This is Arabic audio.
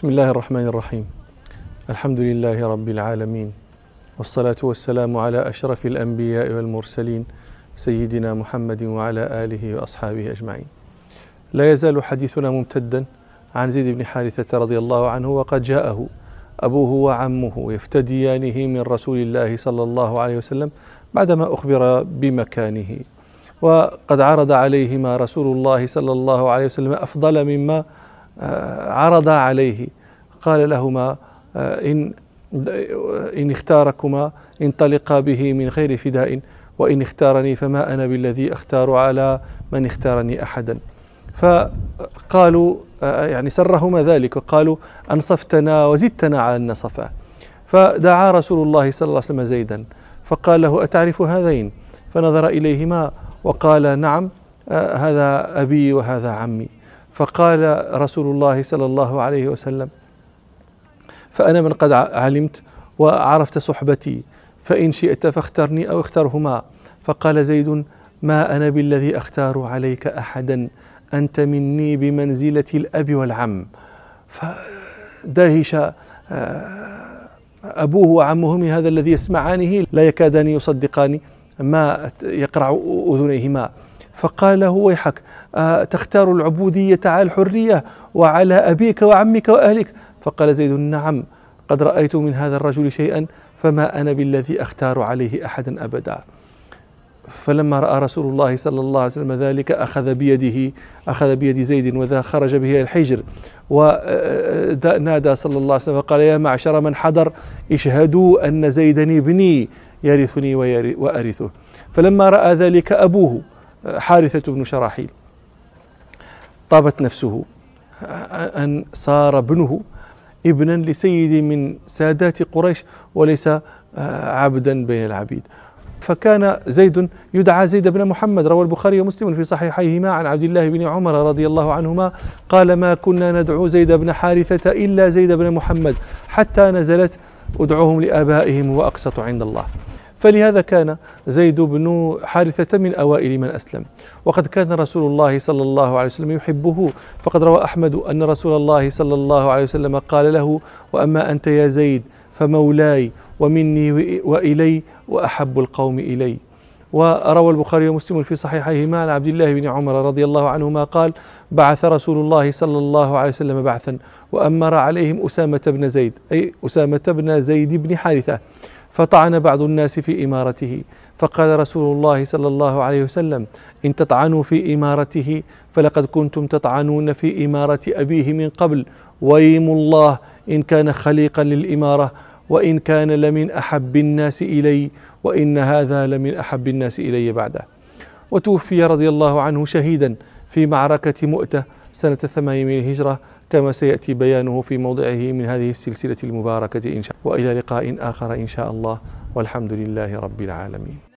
بسم الله الرحمن الرحيم الحمد لله رب العالمين والصلاة والسلام على أشرف الأنبياء والمرسلين سيدنا محمد وعلى آله وأصحابه أجمعين لا يزال حديثنا ممتدا عن زيد بن حارثة رضي الله عنه وقد جاءه أبوه وعمه يفتديانه من رسول الله صلى الله عليه وسلم بعدما أخبر بمكانه وقد عرض عليهما رسول الله صلى الله عليه وسلم أفضل مما آه، عرضا عليه قال لهما آه، إن إن اختاركما انطلقا به من غير فداء وإن اختارني فما أنا بالذي أختار على من اختارني أحدا فقالوا آه، يعني سرهما ذلك وقالوا أنصفتنا وزدتنا على النصفة فدعا رسول الله صلى الله عليه وسلم زيدا فقال له أتعرف هذين فنظر إليهما وقال نعم هذا أبي وهذا عمي فقال رسول الله صلى الله عليه وسلم فأنا من قد علمت وعرفت صحبتي فإن شئت فاخترني أو اخترهما فقال زيد ما أنا بالذي أختار عليك أحدا أنت مني بمنزلة الأب والعم فدهش آه، أبوه وعمهم هذا الذي يسمعانه لا يكادان يصدقان ما يقرع أذنيهما فقال له ويحك أه، تختار العبودية على الحرية وعلى أبيك وعمك وأهلك فقال زيد نعم قد رأيت من هذا الرجل شيئا فما أنا بالذي أختار عليه أحدا أبدا فلما رأى رسول الله صلى الله عليه وسلم ذلك أخذ بيده أخذ بيد زيد وذا خرج به الحجر ونادى أه، أه، صلى الله عليه وسلم فقال يا معشر من حضر اشهدوا أن زيدا ابني يرثني وأرثه فلما رأى ذلك أبوه حارثة بن شراحيل طابت نفسه أن صار ابنه ابنا لسيد من سادات قريش وليس آه، عبدا بين العبيد فكان زيد يدعى زيد بن محمد روى البخاري ومسلم في صحيحيهما عن عبد الله بن عمر رضي الله عنهما قال ما كنا ندعو زيد بن حارثة إلا زيد بن محمد حتى نزلت ادعوهم لآبائهم وأقسط عند الله فلهذا كان زيد بن حارثة من أوائل من أسلم وقد كان رسول الله صلى الله عليه وسلم يحبه فقد روى أحمد أن رسول الله صلى الله عليه وسلم قال له وأما أنت يا زيد فمولاي ومني وإلي وأحب القوم إلي وروى البخاري ومسلم في صحيحيهما عن عبد الله بن عمر رضي الله عنهما قال بعث رسول الله صلى الله عليه وسلم بعثا وأمر عليهم أسامة بن زيد أي أسامة بن زيد بن حارثة فطعن بعض الناس في إمارته فقال رسول الله صلى الله عليه وسلم إن تطعنوا في إمارته فلقد كنتم تطعنون في إمارة أبيه من قبل ويم الله إن كان خليقا للإمارة وإن كان لمن أحب الناس إلي وإن هذا لمن أحب الناس إلي بعده وتوفي رضي الله عنه شهيدا في معركة مؤتة سنة 80 من الهجرة كما سيأتي بيانه في موضعه من هذه السلسلة المباركة إن شاء وإلى لقاء آخر إن شاء الله والحمد لله رب العالمين